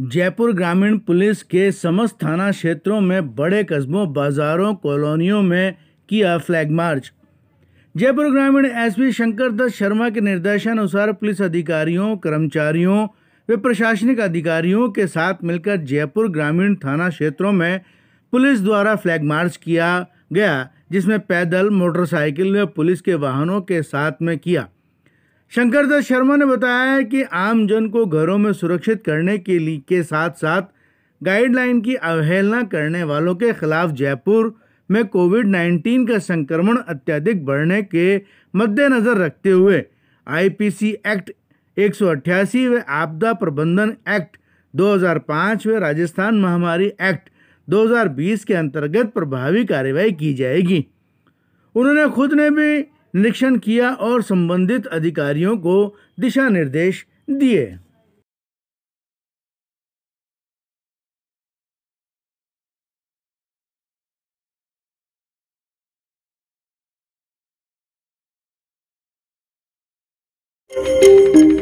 जयपुर ग्रामीण पुलिस के समस्त थाना क्षेत्रों में बड़े कस्बों बाजारों कॉलोनियों में किया फ्लैग मार्च जयपुर ग्रामीण एसपी शंकर दत्त शर्मा के निर्देशानुसार पुलिस अधिकारियों कर्मचारियों व प्रशासनिक अधिकारियों के साथ मिलकर जयपुर ग्रामीण थाना क्षेत्रों में पुलिस द्वारा फ्लैग मार्च किया गया जिसमें पैदल मोटरसाइकिल व पुलिस के वाहनों के साथ में किया शंकरदास शर्मा ने बताया है कि आमजन को घरों में सुरक्षित करने के लिए के साथ साथ गाइडलाइन की अवहेलना करने वालों के खिलाफ जयपुर में कोविड 19 का संक्रमण अत्यधिक बढ़ने के मद्देनज़र रखते हुए आईपीसी एक्ट एक व आपदा प्रबंधन एक्ट 2005 व राजस्थान महामारी एक्ट 2020 के अंतर्गत प्रभावी कार्रवाई की जाएगी उन्होंने खुद ने भी निरीक्षण किया और संबंधित अधिकारियों को दिशा निर्देश दिए thank you